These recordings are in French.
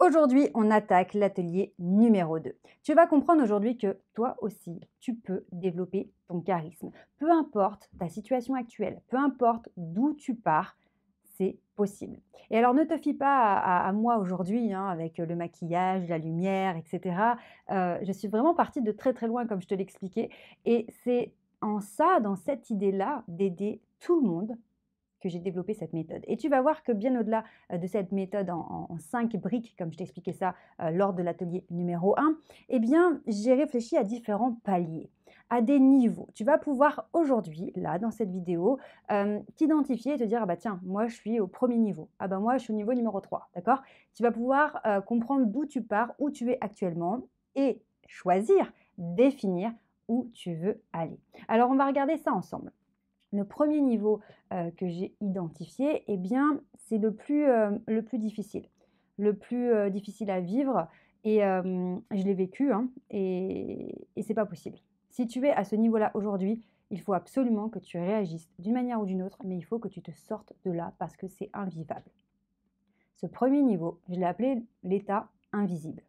Aujourd'hui, on attaque l'atelier numéro 2. Tu vas comprendre aujourd'hui que toi aussi, tu peux développer ton charisme. Peu importe ta situation actuelle, peu importe d'où tu pars, c'est possible. Et alors ne te fie pas à, moi aujourd'hui hein, avec le maquillage, la lumière, etc. Euh, je suis vraiment partie de très très loin comme je te l'expliquais. Et c'est en ça, dans cette idée-là, d'aider tout le monde que j'ai développé cette méthode. Et tu vas voir que bien au-delà euh, de cette méthode en, en, cinq briques, comme je t'expliquais ça euh, lors de l'atelier numéro 1, eh bien, j'ai réfléchi à différents paliers, à des niveaux. Tu vas pouvoir aujourd'hui, là, dans cette vidéo, euh, t'identifier et te dire, ah bah tiens, moi je suis au premier niveau, ah bah moi je suis au niveau numéro 3, d'accord Tu vas pouvoir comprendre d'où tu pars, où tu es actuellement, et choisir, définir où tu veux aller. Alors on va regarder ça ensemble. Le premier niveau euh, que j'ai identifié, eh bien, c'est le, plus, euh, difficile, le plus euh, difficile à vivre. Et je l'ai vécu, hein, et, c'est pas possible. Si tu es à ce niveau-là aujourd'hui, il faut absolument que tu réagisses d'une manière ou d'une autre, mais il faut que tu te sortes de là parce que c'est invivable. Ce premier niveau, je l'ai appelé l'état invisible.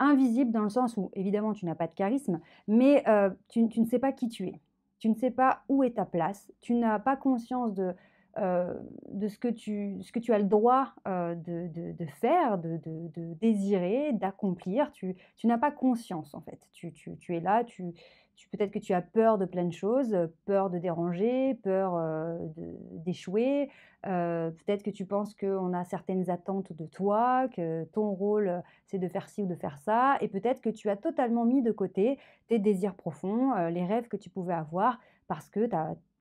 Invisible dans le sens où, évidemment, tu n'as pas de charisme, mais tu ne sais pas qui tu es tu ne sais pas où est ta place, tu n'as pas conscience de euh, de ce que, tu, as le droit euh, de, faire, de, désirer, d'accomplir. Tu, n'as pas conscience en fait. Tu, tu, es là, tu, peut-être que tu as peur de plein de choses, peur de déranger, peur euh, d'échouer. peut-être que tu penses qu'on a certaines attentes de toi, que ton rôle c'est de faire ci ou de faire ça. Et peut-être que tu as totalement mis de côté tes désirs profonds, les rêves que tu pouvais avoir parce que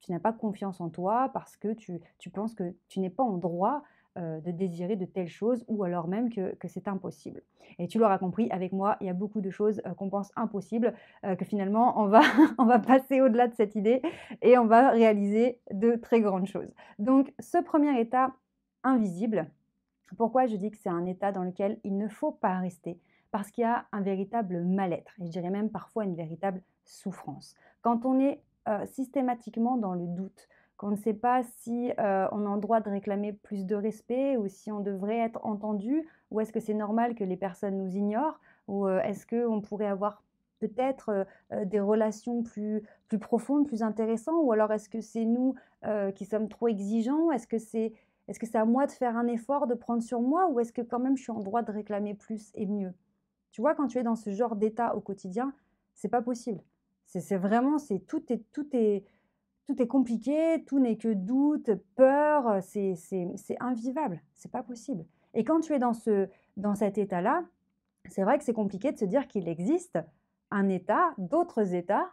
tu n'as pas confiance en toi, parce que tu, tu penses que tu n'es pas en droit euh, de désirer de telles choses ou alors même que, que c'est impossible. Et tu l'auras compris, avec moi, il y a beaucoup de choses euh, qu'on pense impossibles, euh, que finalement on va, on va passer au-delà de cette idée et on va réaliser de très grandes choses. Donc ce premier état invisible, pourquoi je dis que c'est un état dans lequel il ne faut pas rester Parce qu'il y a un véritable mal-être, et je dirais même parfois une véritable souffrance. Quand on est euh, systématiquement dans le doute, qu'on ne sait pas si euh, on a le droit de réclamer plus de respect ou si on devrait être entendu, ou est-ce que c'est normal que les personnes nous ignorent, ou euh, est-ce qu'on pourrait avoir peut-être des relations plus, plus profondes, plus intéressantes, ou alors est-ce que c'est nous qui sommes trop exigeants, est-ce que c'est est-ce que c'est à moi de faire un effort, de prendre sur moi, ou est-ce que quand même je suis en droit de réclamer plus et mieux Tu vois, quand tu es dans ce genre d'état au quotidien, c'est pas possible. C'est vraiment, c'est tout est, tout est, compliqué, tout n'est que doute, peur, c'est invivable, c'est pas possible. Et quand tu es dans, ce, dans cet état-là, c'est vrai que c'est compliqué de se dire qu'il existe un état, d'autres états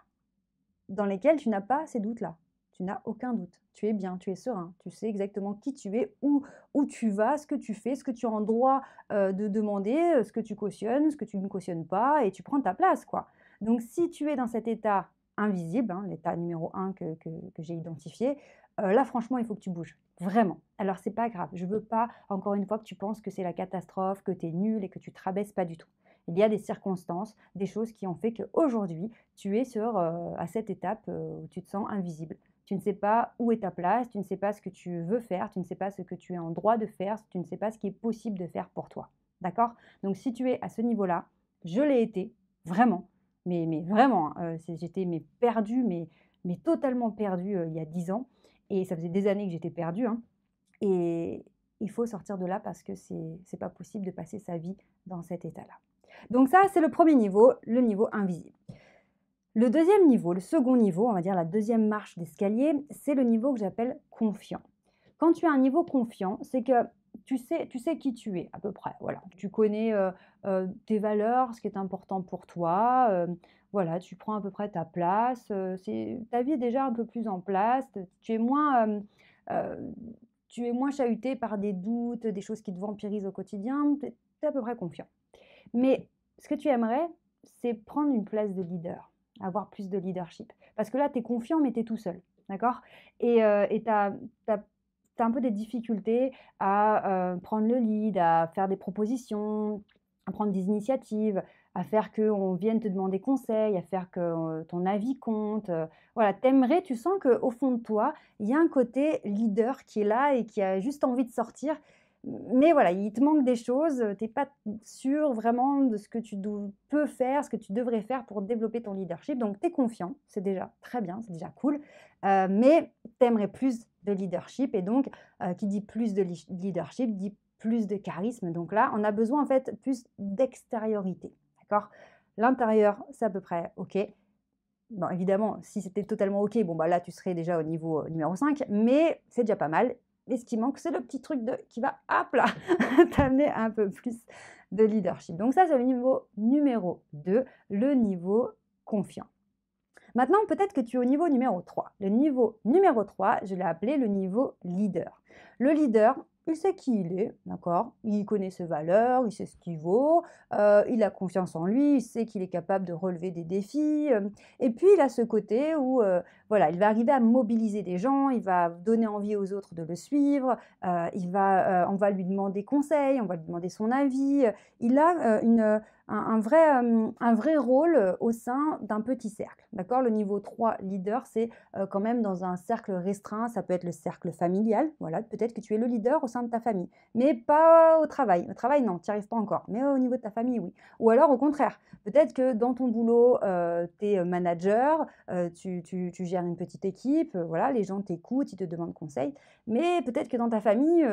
dans lesquels tu n'as pas ces doutes-là. Tu n'as aucun doute. Tu es bien, tu es serein. Tu sais exactement qui tu es, où, où tu vas, ce que tu fais, ce que tu as en droit euh, de demander, euh, ce que tu cautionnes, ce que tu ne cautionnes pas, et tu prends ta place, quoi. Donc si tu es dans cet état invisible, hein, l'état numéro 1 que, j'ai identifié, euh, là franchement il faut que tu bouges. Vraiment. Alors c'est pas grave. Je ne veux pas, encore une fois, que tu penses que c'est la catastrophe, que tu es nul et que tu te rabaisses pas du tout. Il y a des circonstances, des choses qui ont fait qu'aujourd'hui, tu es sur, euh, à cette étape euh, où tu te sens invisible. Tu ne sais pas où est ta place, tu ne sais pas ce que tu veux faire, tu ne sais pas ce que tu es en droit de faire, tu ne sais pas ce qui est possible de faire pour toi. D'accord Donc si tu es à ce niveau-là, je l'ai été, vraiment mais, vraiment, hein, j'étais mais perdue, mais, totalement perdue il y a dix ans. Et ça faisait des années que j'étais perdue. Hein et il faut sortir de là parce que c'est, n'est pas possible de passer sa vie dans cet état-là. Donc ça, c'est le premier niveau, le niveau invisible. Le deuxième niveau, le second niveau, on va dire la deuxième marche d'escalier, c'est le niveau que j'appelle confiant. Quand tu as un niveau confiant, c'est que tu sais, tu sais qui tu es à peu près. Voilà, tu connais euh, euh, tes valeurs, ce qui est important pour toi. Euh, voilà, tu prends à peu près ta place. ta vie est déjà un peu plus en place. Tu es moins, tu es moins chahuté par des doutes, des choses qui te vampirisent au quotidien. Tu es à peu près confiant. Mais ce que tu aimerais, c'est prendre une place de leader, avoir plus de leadership. Parce que là, tu es confiant, mais tu es tout seul. D'accord Et tu un peu des difficultés à prendre le lead, à faire des propositions, à prendre des initiatives, à faire qu'on vienne te demander conseil, à faire que ton avis compte. Voilà, t'aimerais, tu sens qu'au fond de toi, il y a un côté leader qui est là et qui a juste envie de sortir mais voilà, il te manque des choses, euh, tu n'es pas sûr vraiment de ce que tu peux faire, ce que tu devrais faire pour développer ton leadership. Donc, tu es confiant, c'est déjà très bien, c'est déjà cool, euh, mais tu aimerais plus de leadership. Et donc, euh, qui dit plus de leadership, dit plus de charisme. Donc là, on a besoin en fait plus d'extériorité. D'accord L'intérieur, c'est à peu près OK. Bon, évidemment, si c'était totalement OK, bon, bah là, tu serais déjà au niveau numéro 5, mais c'est déjà pas mal. Et ce qui manque, c'est le petit truc de, qui va, hop là, t'amener un peu plus de leadership. Donc ça, c'est le niveau numéro 2, le niveau confiant. Maintenant, peut-être que tu es au niveau numéro 3. Le niveau numéro 3, je l'ai appelé le niveau leader. Le leader, il sait qui il est, d'accord Il connaît ses valeurs, il sait ce qu'il vaut, euh, il a confiance en lui, il sait qu'il est capable de relever des défis. Euh. et puis il a ce côté où, euh, voilà, il va arriver à mobiliser des gens, il va donner envie aux autres de le suivre, il va, on va lui demander conseil, on va lui demander son avis. Il a une un, vrai, euh, un vrai rôle euh, au sein d'un petit cercle. D'accord Le niveau 3 leader, c'est euh, quand même dans un cercle restreint, ça peut être le cercle familial. Voilà, peut-être que tu es le leader au sein de ta famille, mais pas au travail. Au travail, non, tu n'y arrives pas encore, mais au niveau de ta famille, oui. Ou alors au contraire, peut-être que dans ton boulot, tu es manager, tu, gères une petite équipe, voilà, les gens t'écoutent, ils te demandent conseil, mais peut-être que dans ta famille,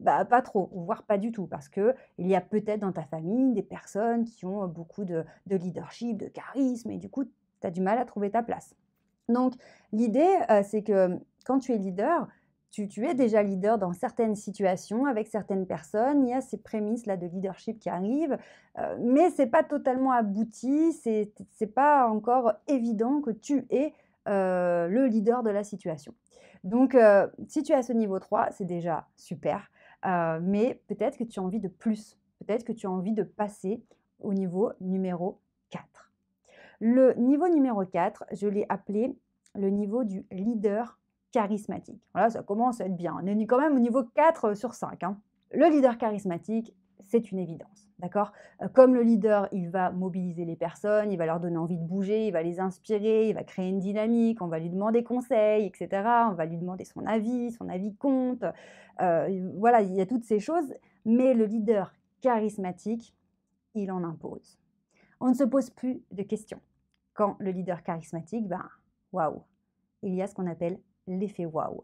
bah, pas trop, voire pas du tout, parce que il y a peut-être dans ta famille des personnes qui ont beaucoup de, leadership, de charisme, et du coup, tu as du mal à trouver ta place. Donc, l'idée, c'est que mmh, quand tu es leader, tu, es déjà leader dans certaines situations, avec certaines personnes, il y a ces prémices-là de leadership qui arrivent, mais ce n'est pas totalement abouti, ce n'est pas encore évident que tu es le leader de la situation. Donc, si tu es à ce niveau 3, c'est déjà super. Euh, mais peut-être que tu as envie de plus. Peut-être que tu as envie de passer au niveau numéro 4. Le niveau numéro 4, je l'ai appelé le niveau du leader charismatique. Voilà, ça commence à être bien. On est quand même au niveau 4 sur 5. Hein. Le leader charismatique, c'est une évidence. D'accord euh, Comme le leader, il va mobiliser les personnes, il va leur donner envie de bouger, il va les inspirer, il va créer une dynamique, on va lui demander conseil, etc. On va lui demander son avis, son avis compte. Euh, voilà, il y a toutes ces choses. Mais le leader charismatique, il en impose. On ne se pose plus de questions. Quand le leader charismatique, ben, waouh Il y a ce qu'on appelle l'effet waouh.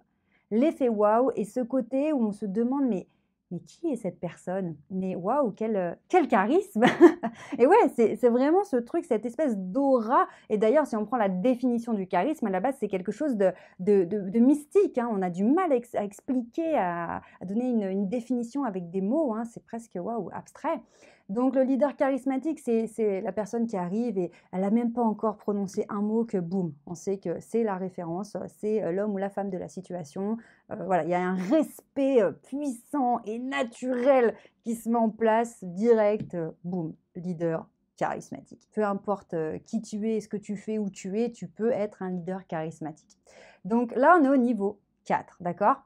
L'effet waouh est ce côté où on se demande, mais mais qui est cette personne Mais waouh, quel, euh, quel charisme Et ouais, c'est vraiment ce truc, cette espèce d'aura. Et d'ailleurs, si on prend la définition du charisme, à la base, c'est quelque chose de, mystique. Hein. On a du mal à, expliquer, à, donner une, définition avec des mots. Hein. C'est presque waouh, abstrait. Donc le leader charismatique, c'est la personne qui arrive et elle n'a même pas encore prononcé un mot que boum, on sait que c'est la référence, c'est euh, l'homme ou la femme de la situation. Euh, voilà, il y a un respect euh, puissant et naturel qui se met en place direct, boum, leader charismatique. Peu importe qui tu es, ce que tu fais, où tu es, tu peux être un leader charismatique. Donc là, on est au niveau 4, d'accord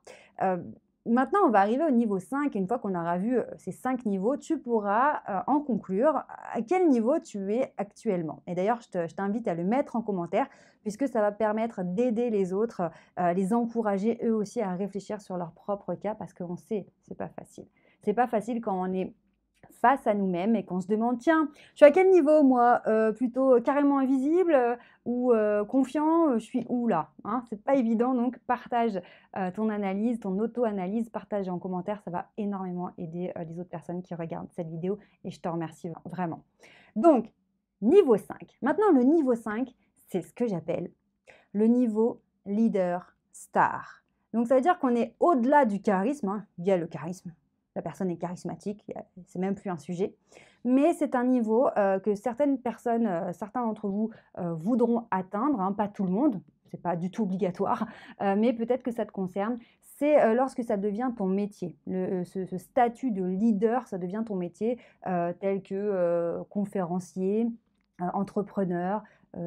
Maintenant, on va arriver au niveau 5 et une fois qu'on aura vu euh, ces 5 niveaux, tu pourras euh, en conclure à quel niveau tu es actuellement. Et d'ailleurs, je t'invite à le mettre en commentaire puisque ça va permettre d'aider les autres, euh, les encourager eux aussi à réfléchir sur leur propre cas parce qu'on sait, c'est pas facile. C'est pas facile quand on est face à nous-mêmes et qu'on se demande tiens, je suis à quel niveau moi euh, Plutôt carrément invisible euh, ou euh, confiant Je suis où là hein C'est pas évident donc partage ton analyse, ton auto-analyse, partage en commentaire, ça va énormément aider les autres personnes qui regardent cette vidéo et je te remercie vraiment. Donc, niveau 5. Maintenant, le niveau 5, c'est ce que j'appelle le niveau leader star. Donc ça veut dire qu'on est au-delà du charisme, hein, via le charisme, la personne est charismatique, c'est même plus un sujet. Mais c'est un niveau euh, que certaines personnes, euh, certains d'entre vous euh, voudront atteindre, hein, pas tout le monde, c'est pas du tout obligatoire, mais peut-être que ça te concerne. C'est lorsque ça devient ton métier, ce, statut de leader, ça devient ton métier, tel que conférencier, entrepreneur,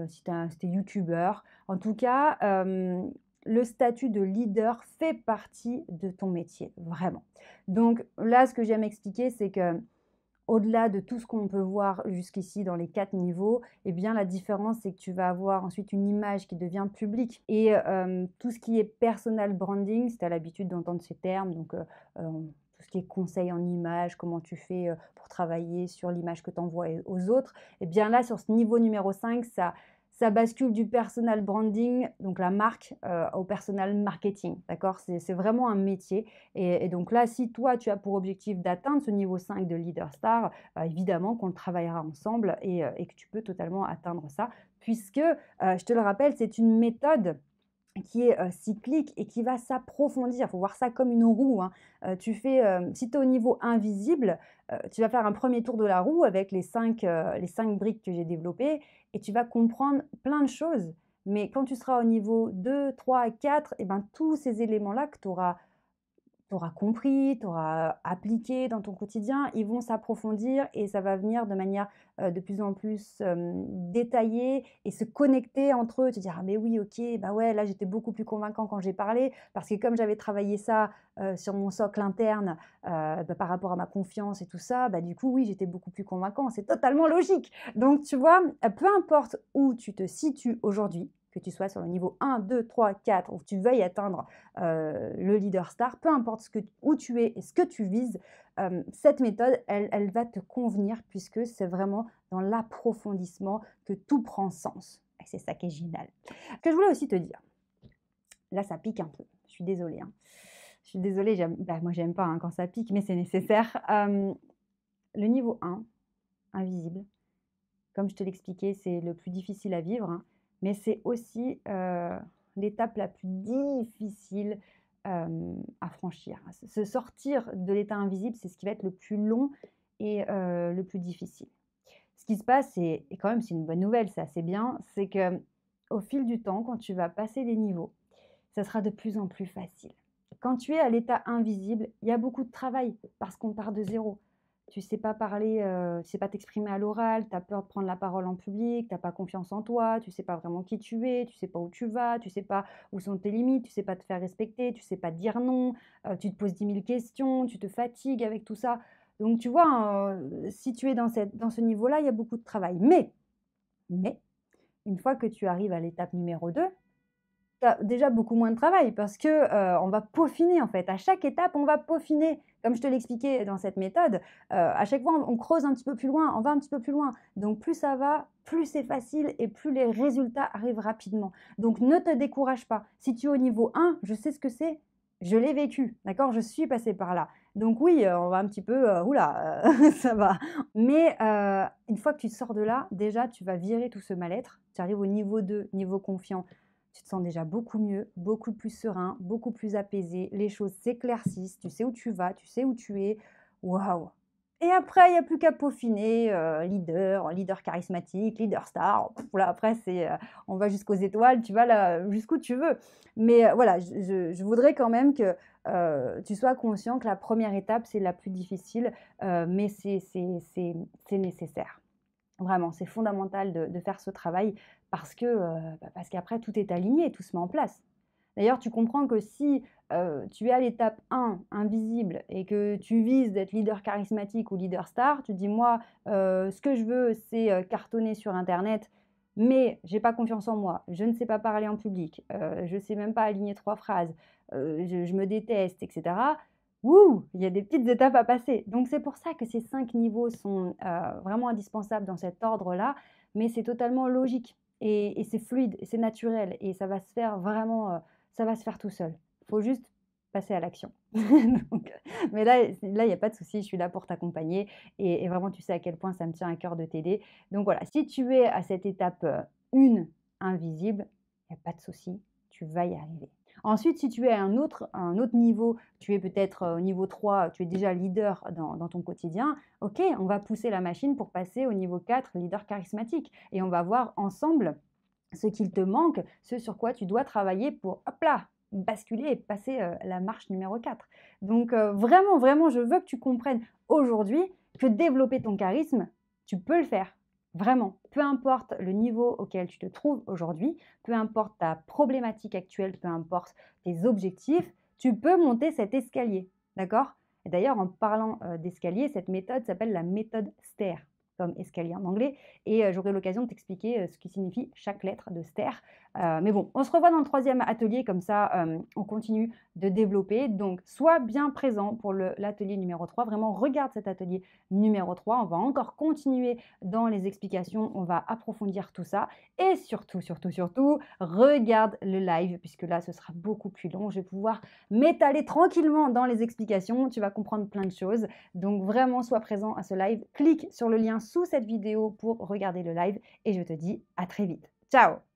si tu youtubeur. En tout cas, le statut de leader fait partie de ton métier, vraiment. Donc là, ce que j'aime expliquer, c'est que au-delà de tout ce qu'on peut voir jusqu'ici dans les quatre niveaux, eh bien la différence c'est que tu vas avoir ensuite une image qui devient publique et tout ce qui est personal branding, si tu as l'habitude d'entendre ces termes, donc euh, euh, tout ce qui est conseil en image, comment tu fais euh, pour travailler sur l'image que tu envoies aux autres, eh bien là sur ce niveau numéro 5, ça ça bascule du personal branding, donc la marque, euh, au personal marketing. D'accord C'est vraiment un métier. Et, donc là, si toi, tu as pour objectif d'atteindre ce niveau 5 de leader star, bah, évidemment qu'on le travaillera ensemble euh, et, que tu peux totalement atteindre ça, puisque, euh, je te le rappelle, c'est une méthode qui est cyclique et qui va s'approfondir. Il faut voir ça comme une roue. Hein. tu fais, si tu es au niveau invisible, euh, tu vas faire un premier tour de la roue avec euh, les cinq, briques que j'ai développées et tu vas comprendre plein de choses. Mais quand tu seras au niveau 2, 3, 4, et ben, tous ces éléments-là que tu auras tu compris, tu auras euh, appliqué dans ton quotidien, ils vont s'approfondir et ça va venir de manière euh, de plus en plus détaillée et se connecter entre eux. Tu diras, «Ah, mais oui, ok, bah ouais, là j'étais beaucoup plus convaincant quand j'ai parlé parce que comme j'avais travaillé ça euh, sur mon socle interne bah, par rapport à ma confiance et tout ça, bah du coup, oui, j'étais beaucoup plus convaincant. C'est totalement logique. Donc, tu vois, peu importe où tu te situes aujourd'hui, que tu sois sur le niveau 1, 2, 3, 4, que tu veuilles atteindre euh, le leader star, peu importe où tu es et ce que tu vises, euh, cette méthode, elle, va te convenir puisque c'est vraiment dans l'approfondissement que tout prend sens. Et c'est ça qui est génial. Ce que je voulais aussi te dire, là ça pique un peu, je suis désolée. Hein. Je suis désolée, bah, moi j'aime pas hein, quand ça pique, mais c'est nécessaire. Euh, le niveau 1, invisible, comme je te l'expliquais, c'est le plus difficile à vivre. Hein mais c'est aussi euh, l'étape la plus difficile euh, à franchir. Se sortir de l'état invisible, c'est ce qui va être le plus long et euh, le plus difficile. Ce qui se passe, et, quand même c'est une bonne nouvelle, c'est assez bien, c'est que au fil du temps, quand tu vas passer des niveaux, ça sera de plus en plus facile. Quand tu es à l'état invisible, il y a beaucoup de travail parce qu'on part de zéro tu sais pas parler, euh, tu ne sais pas t'exprimer à l'oral, tu as peur de prendre la parole en public, t'as pas confiance en toi, tu sais pas vraiment qui tu es, tu sais pas où tu vas, tu sais pas où sont tes limites, tu sais pas te faire respecter, tu sais pas dire non, euh, tu te poses 10 000 questions, tu te fatigues avec tout ça. Donc tu vois, euh, si tu es dans, cette, dans ce niveau-là, il y a beaucoup de travail. Mais, mais, une fois que tu arrives à l'étape numéro 2, déjà beaucoup moins de travail parce que euh, on va peaufiner en fait. À chaque étape, on va peaufiner. Comme je te l'expliquais dans cette méthode, euh, à chaque fois, on, creuse un petit peu plus loin, on va un petit peu plus loin. Donc plus ça va, plus c'est facile et plus les résultats arrivent rapidement. Donc ne te décourage pas. Si tu es au niveau 1, je sais ce que c'est. Je l'ai vécu, d'accord Je suis passé par là. Donc oui, euh, on va un petit peu, oula, ça va. Mais une fois que tu sors de là, déjà, tu vas virer tout ce mal-être. Tu arrives au niveau 2, niveau confiant tu te sens déjà beaucoup mieux, beaucoup plus serein, beaucoup plus apaisé, les choses s'éclaircissent, tu sais où tu vas, tu sais où tu es. Waouh Et après, il n'y a plus qu'à peaufiner euh, leader, leader charismatique, leader star. après, c'est euh, on va jusqu'aux étoiles, tu vas là jusqu'où tu veux. Mais euh, voilà, je, je, voudrais quand même que tu sois conscient que la première étape, c'est la plus difficile, mais c'est nécessaire. Vraiment, c'est fondamental de, faire ce travail parce que euh, bah, qu'après tout est aligné, tout se met en place. D'ailleurs, tu comprends que si euh, tu es à l'étape 1, invisible, et que tu vises d'être leader charismatique ou leader star, tu dis moi, euh, ce que je veux, c'est cartonner sur Internet, mais j'ai pas confiance en moi, je ne sais pas parler en public, je ne sais même pas aligner trois phrases, je me déteste, etc. Ouh, il y a des petites étapes à passer. Donc c'est pour ça que ces cinq niveaux sont euh, vraiment indispensables dans cet ordre-là, mais c'est totalement logique et, c'est fluide, c'est naturel et ça va se faire vraiment, euh, ça va se faire tout seul. Il faut juste passer à l'action. mais là, là, il n'y a pas de souci, je suis là pour t'accompagner et, et, vraiment, tu sais à quel point ça me tient à cœur de t'aider. Donc voilà, si tu es à cette étape 1, euh, invisible, il n'y a pas de souci, tu vas y arriver. Ensuite, si tu es à un autre, un autre niveau, tu es peut-être euh, au niveau 3, tu es déjà leader dans, ton quotidien, ok, on va pousser la machine pour passer au niveau 4, leader charismatique. Et on va voir ensemble ce qu'il te manque, ce sur quoi tu dois travailler pour, hop là, basculer et passer euh, la marche numéro 4. Donc euh, vraiment, vraiment, je veux que tu comprennes aujourd'hui que développer ton charisme, tu peux le faire. Vraiment, peu importe le niveau auquel tu te trouves aujourd'hui, peu importe ta problématique actuelle, peu importe tes objectifs, tu peux monter cet escalier, d'accord D'ailleurs, en parlant euh, d'escalier, cette méthode s'appelle la méthode STAIR comme escalier en anglais, et euh, j'aurai l'occasion de t'expliquer euh, ce qui signifie chaque lettre de ster. Euh, mais bon, on se revoit dans le troisième atelier, comme ça on continue de développer. Donc sois bien présent pour l'atelier numéro 3, vraiment regarde cet atelier numéro 3, on va encore continuer dans les explications, on va approfondir tout ça, et surtout, surtout, surtout, regarde le live, puisque là ce sera beaucoup plus long, je vais pouvoir m'étaler tranquillement dans les explications, tu vas comprendre plein de choses. Donc vraiment sois présent à ce live, clique sur le lien sous cette vidéo pour regarder le live et je te dis à très vite. Ciao